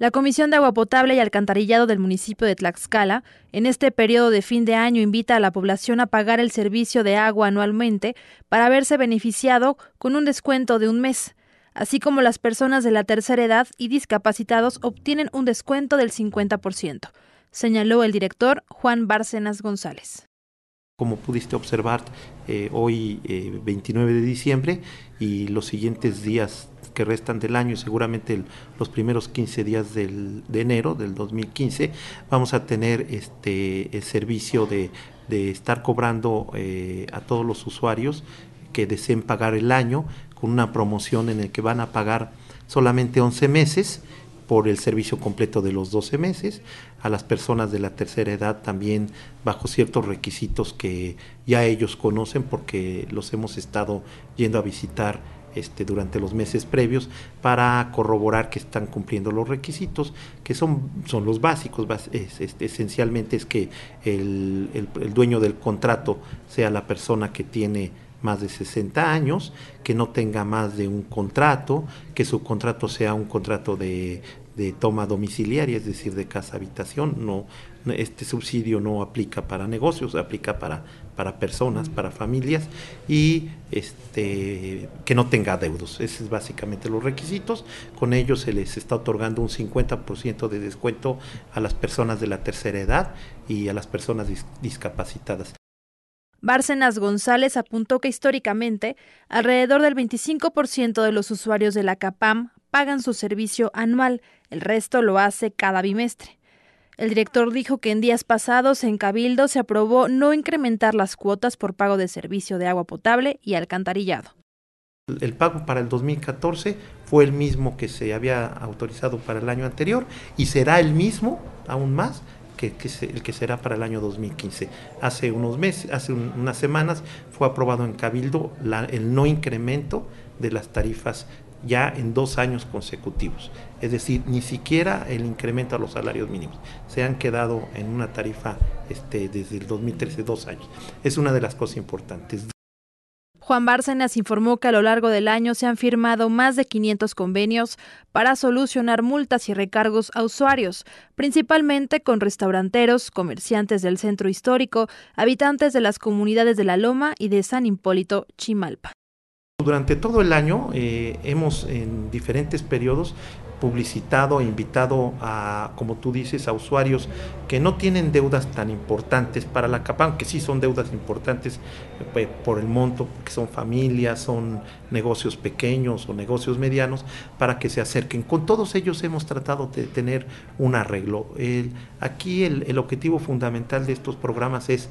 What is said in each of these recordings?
La Comisión de Agua Potable y Alcantarillado del municipio de Tlaxcala, en este periodo de fin de año, invita a la población a pagar el servicio de agua anualmente para verse beneficiado con un descuento de un mes así como las personas de la tercera edad y discapacitados obtienen un descuento del 50%, señaló el director Juan Bárcenas González. Como pudiste observar eh, hoy 29 eh, de diciembre y los siguientes días que restan del año y seguramente los primeros 15 días de enero del 2015 vamos a tener este el servicio de, estar cobrando eh, a todos los usuarios que deseen pagar el año con una promoción en el que van a pagar solamente 11 meses por el servicio completo de los 12 meses, a las personas de la tercera edad también bajo ciertos requisitos que ya ellos conocen porque los hemos estado yendo a visitar este, durante los meses previos para corroborar que están cumpliendo los requisitos, que son, son los básicos. Es, esencialmente es que el dueño del contrato sea la persona que tiene más de 60 años, que no tenga más de un contrato, que su contrato sea un contrato de de toma domiciliaria, es decir, de casa habitación. No, este subsidio no aplica para negocios, aplica para, para personas, para familias y este, que no tenga deudos. Esos es básicamente los requisitos. Con ello se les está otorgando un 50% de descuento a las personas de la tercera edad y a las personas discapacitadas. Bárcenas González apuntó que históricamente alrededor del 25% de los usuarios de la CAPAM pagan su servicio anual, el resto lo hace cada bimestre. El director dijo que en días pasados en Cabildo se aprobó no incrementar las cuotas por pago de servicio de agua potable y alcantarillado. El pago para el 2014 fue el mismo que se había autorizado para el año anterior y será el mismo, aún más, que, el que será para el año 2015. Hace unos meses, hace unas semanas, fue aprobado en Cabildo el no incremento de las tarifas ya en dos años consecutivos. Es decir, ni siquiera el incremento a los salarios mínimos. Se han quedado en una tarifa este, desde el 2013, dos años. Es una de las cosas importantes. Juan Bárcenas informó que a lo largo del año se han firmado más de 500 convenios para solucionar multas y recargos a usuarios, principalmente con restauranteros, comerciantes del centro histórico, habitantes de las comunidades de La Loma y de San Hipólito, Chimalpa. Durante todo el año eh, hemos en diferentes periodos publicitado e invitado a, como tú dices, a usuarios que no tienen deudas tan importantes para la CAPA, aunque sí son deudas importantes eh, por el monto, que son familias, son negocios pequeños o negocios medianos, para que se acerquen. Con todos ellos hemos tratado de tener un arreglo. aquí el objetivo fundamental de estos programas es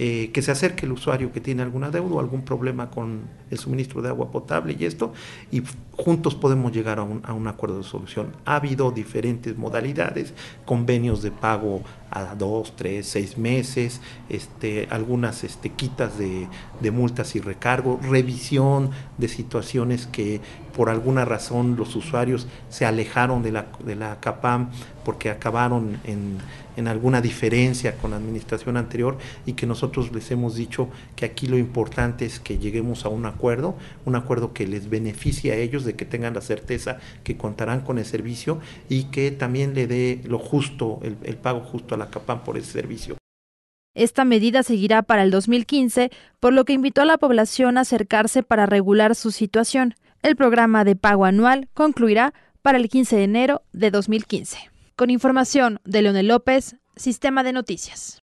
eh, que se acerque el usuario que tiene alguna deuda o algún problema con el suministro de agua potable y esto, y juntos podemos llegar a un, acuerdo de solución. Ha habido diferentes modalidades, convenios de pago a dos, tres, seis meses, este, algunas este, quitas de, multas y recargos, revisión de situaciones que por alguna razón los usuarios se alejaron de la, de la CAPAM porque acabaron en alguna diferencia con la administración anterior y que nosotros nosotros les hemos dicho que aquí lo importante es que lleguemos a un acuerdo, un acuerdo que les beneficie a ellos, de que tengan la certeza que contarán con el servicio y que también le dé lo justo, el, pago justo a la CAPAM por ese servicio. Esta medida seguirá para el 2015, por lo que invitó a la población a acercarse para regular su situación. El programa de pago anual concluirá para el 15 de enero de 2015. Con información de Leonel López, Sistema de Noticias.